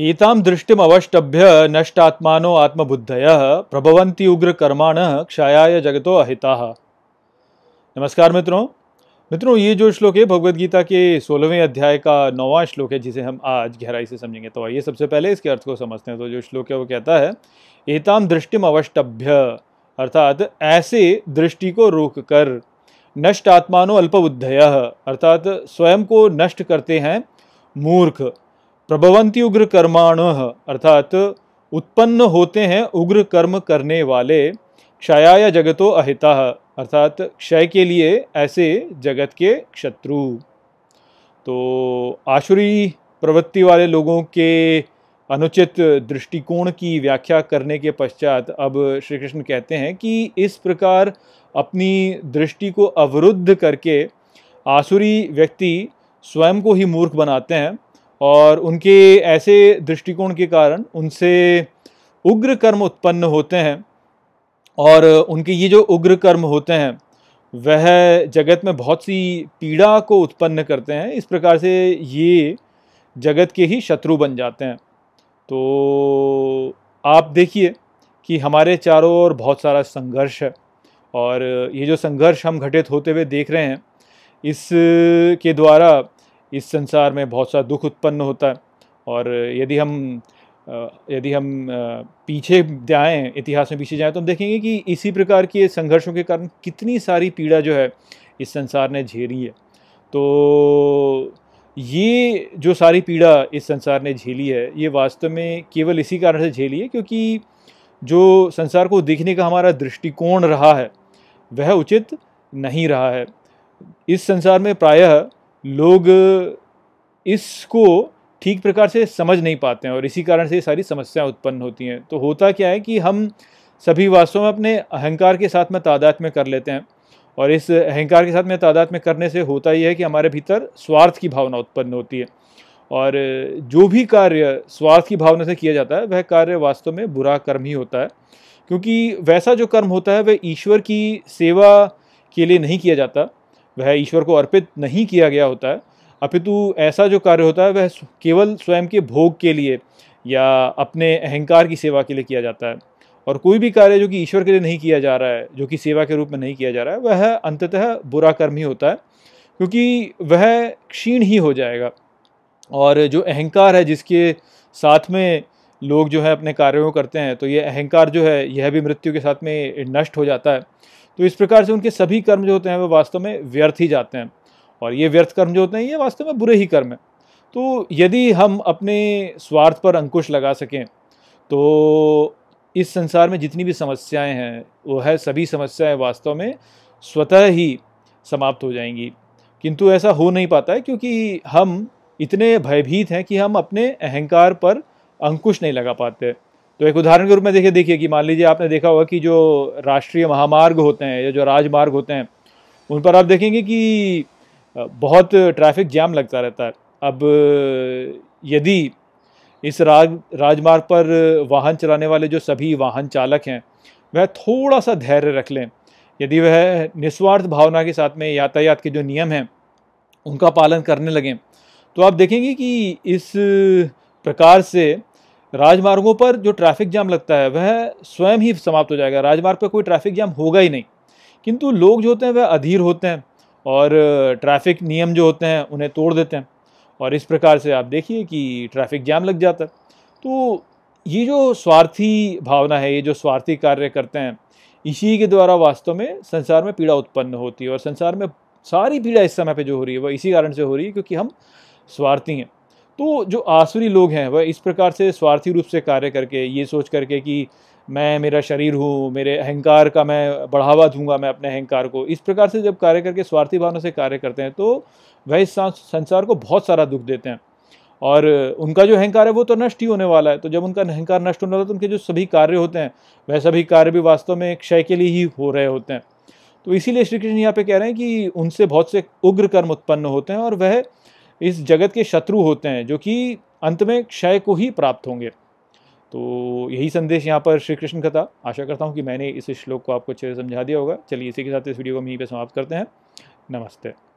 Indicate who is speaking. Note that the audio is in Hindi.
Speaker 1: एतां दृष्टिमवष्टभ्य नष्टात्मानो आत्मबुद्धयः प्रभवन्ति कर्माण क्षयाय जगतो अहिताः नमस्कार मित्रों मित्रों ये जो श्लोक है भगवत गीता के सोलहवें अध्याय का नौवां श्लोक है जिसे हम आज गहराई से समझेंगे तो आइए सबसे पहले इसके अर्थ को समझते हैं तो जो श्लोक है वो कहता है एताम दृष्टिम अवष्टभ्य अर्थात ऐसे दृष्टि को रोक कर नष्ट आत्मानो अल्पबुद्धय अर्थात स्वयं को नष्ट करते हैं मूर्ख प्रभवंती उग्र कर्माण अर्थात उत्पन्न होते हैं उग्र कर्म करने वाले क्षयाय जगतो अहिता अर्थात क्षय के लिए ऐसे जगत के शत्रु तो आशुरी प्रवृत्ति वाले लोगों के अनुचित दृष्टिकोण की व्याख्या करने के पश्चात अब श्री कृष्ण कहते हैं कि इस प्रकार अपनी दृष्टि को अवरुद्ध करके आसुरी व्यक्ति स्वयं को ही मूर्ख बनाते हैं और उनके ऐसे दृष्टिकोण के कारण उनसे उग्र कर्म उत्पन्न होते हैं और उनके ये जो उग्र कर्म होते हैं वह जगत में बहुत सी पीड़ा को उत्पन्न करते हैं इस प्रकार से ये जगत के ही शत्रु बन जाते हैं तो आप देखिए कि हमारे चारों ओर बहुत सारा संघर्ष है और ये जो संघर्ष हम घटित होते हुए देख रहे हैं इस के द्वारा इस संसार में बहुत सा दुख उत्पन्न होता है और यदि हम यदि हम पीछे जाएं इतिहास में पीछे जाएं तो हम देखेंगे कि इसी प्रकार के संघर्षों के कारण कितनी सारी पीड़ा जो है इस संसार ने झेली है तो ये जो सारी पीड़ा इस संसार ने झेली है ये वास्तव में केवल इसी कारण से झेली है क्योंकि जो संसार को देखने का हमारा दृष्टिकोण रहा है वह उचित नहीं रहा है इस संसार में प्रायः लोग इसको ठीक प्रकार से समझ नहीं पाते हैं और इसी कारण से ये सारी समस्याएं उत्पन्न होती हैं तो होता क्या है कि हम सभी वास्तव में अपने अहंकार के साथ में तादाद में कर लेते हैं और इस अहंकार के साथ में तादाद में करने से होता यह है कि हमारे भीतर स्वार्थ की भावना उत्पन्न होती है और जो भी कार्य स्वार्थ की भावना से किया जाता है वह कार्य वास्तव में बुरा कर्म ही होता है क्योंकि वैसा जो कर्म होता है वह ईश्वर की सेवा के लिए नहीं किया जाता वह ईश्वर को अर्पित नहीं किया गया होता है अपितु ऐसा जो कार्य होता है वह केवल स्वयं के भोग के लिए या अपने अहंकार की सेवा के लिए किया जाता है और कोई भी कार्य जो कि ईश्वर के लिए नहीं किया जा रहा है जो कि सेवा के रूप में नहीं किया जा रहा है वह अंततः बुरा कर्म ही होता है क्योंकि वह क्षीण ही हो जाएगा और जो अहंकार है जिसके साथ में लोग जो है अपने कार्यों को करते हैं तो ये अहंकार जो है यह भी मृत्यु के साथ में नष्ट हो जाता है तो इस प्रकार से उनके सभी कर्म जो होते हैं वो वास्तव में व्यर्थ ही जाते हैं और ये व्यर्थ कर्म जो होते हैं ये वास्तव में बुरे ही कर्म हैं तो यदि हम अपने स्वार्थ पर अंकुश लगा सकें तो इस संसार में जितनी भी समस्याएं हैं वो है सभी समस्याएं वास्तव में स्वतः ही समाप्त हो जाएंगी किंतु ऐसा हो नहीं पाता है क्योंकि हम इतने भयभीत हैं कि हम अपने अहंकार पर अंकुश नहीं लगा पाते तो एक उदाहरण के रूप में देखिए देखिए कि मान लीजिए आपने देखा होगा कि जो राष्ट्रीय महामार्ग होते हैं या जो राजमार्ग होते हैं उन पर आप देखेंगे कि बहुत ट्रैफिक जाम लगता रहता है अब यदि इस राज राजमार्ग पर वाहन चलाने वाले जो सभी वाहन चालक हैं वह थोड़ा सा धैर्य रख लें यदि वह निस्वार्थ भावना के साथ में यातायात के जो नियम हैं उनका पालन करने लगें तो आप देखेंगे कि इस प्रकार से राजमार्गों पर जो ट्रैफिक जाम लगता है वह स्वयं ही समाप्त हो जाएगा राजमार्ग पर कोई ट्रैफिक जाम होगा ही नहीं किंतु लोग जो होते हैं वह अधीर होते हैं और ट्रैफिक नियम जो होते हैं उन्हें तोड़ देते हैं और इस प्रकार से आप देखिए कि ट्रैफिक जाम लग जाता है तो ये जो स्वार्थी भावना है ये जो स्वार्थी कार्य करते हैं इसी के द्वारा वास्तव में संसार में पीड़ा उत्पन्न होती है और संसार में सारी पीड़ा इस समय पे जो हो रही है वह इसी कारण से हो रही है क्योंकि हम स्वार्थी हैं तो जो आसुरी लोग हैं वह इस प्रकार से स्वार्थी रूप से कार्य करके ये सोच करके कि मैं मेरा शरीर हूँ मेरे अहंकार का मैं बढ़ावा दूंगा मैं अपने अहंकार को इस प्रकार से जब कार्य करके स्वार्थी भावना से कार्य करते हैं तो वह इस संसार को बहुत सारा दुख देते हैं और उनका जो अहंकार है वो तो नष्ट ही होने वाला है तो जब उनका अहंकार नष्ट होने वाला है तो उनके जो सभी कार्य होते हैं वह सभी कार्य भी वास्तव में क्षय के लिए ही हो रहे होते हैं तो इसीलिए श्री कृष्ण यहाँ पे कह रहे हैं कि उनसे बहुत से उग्र कर्म उत्पन्न होते हैं और वह इस जगत के शत्रु होते हैं जो कि अंत में क्षय को ही प्राप्त होंगे तो यही संदेश यहाँ पर श्री कृष्ण का था आशा करता हूँ कि मैंने इस श्लोक को आपको अच्छे से समझा दिया होगा चलिए इसी के साथ इस वीडियो को हम यहीं पर समाप्त करते हैं नमस्ते